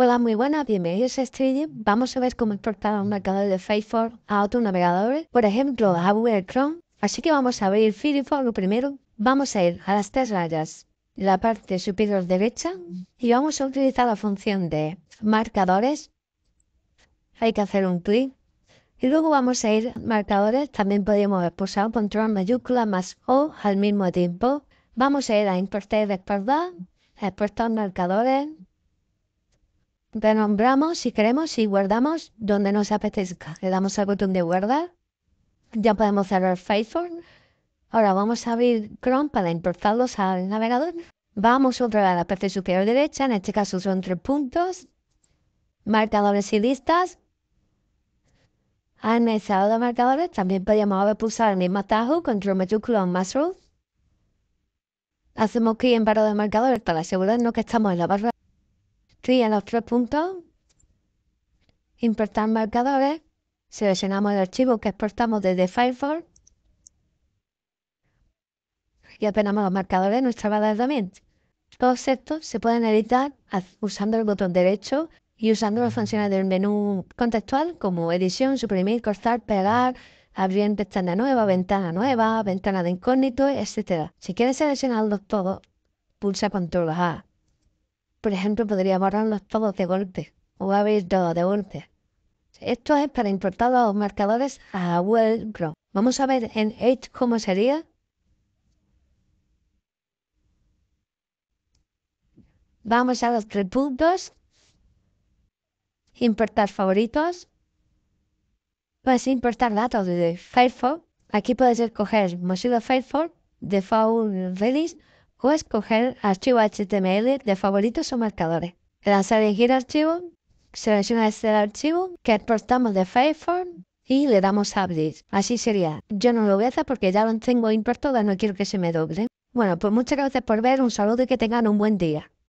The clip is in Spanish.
Hola, muy buenas, bienvenidos a este Vamos a ver cómo exportar un marcador de Firefox a otro navegador por ejemplo a Google Chrome. Así que vamos a abrir Firefox lo primero. Vamos a ir a las tres rayas, la parte superior derecha, y vamos a utilizar la función de marcadores. Hay que hacer un clic. Y luego vamos a ir a marcadores, también podemos pulsar control mayúscula más O al mismo tiempo. Vamos a ir a importar y exportar, exportar marcadores, renombramos si queremos y guardamos donde nos apetezca. Le damos al botón de guardar. Ya podemos cerrar facebook Ahora vamos a abrir Chrome para importarlos al navegador. Vamos otra vez a la parte superior derecha, en este caso son tres puntos. Marcadores y listas. Analizado de marcadores también podríamos pulsar el mismo atajo, control mayúsculo o más Hacemos clic en barra de marcadores para asegurarnos que estamos en la barra Sí, los tres puntos, importar marcadores, seleccionamos el archivo que exportamos desde Firefox y apenamos los marcadores de nuestra barra de herramientas. Todos estos se pueden editar usando el botón derecho y usando las funciones del menú contextual como edición, suprimir, cortar, pegar, abrir pestaña nueva, ventana nueva, ventana de incógnito, etc. Si quieres seleccionarlos todos, pulsa control A por ejemplo, podría borrarlos todos de golpe o abrir todos de golpe. Esto es para importar los marcadores a Google Vamos a ver en Edge cómo sería. Vamos a los tres puntos. Importar favoritos. Puedes importar datos de Firefox. Aquí puedes escoger Mozilla Firefox, Default Release o escoger archivo HTML de favoritos o marcadores. Tras elegir archivo, selecciona este archivo que exportamos de Firefox y le damos a abrir. Así sería. Yo no lo voy a hacer porque ya lo tengo importado. no quiero que se me doble. Bueno, pues muchas gracias por ver, un saludo y que tengan un buen día.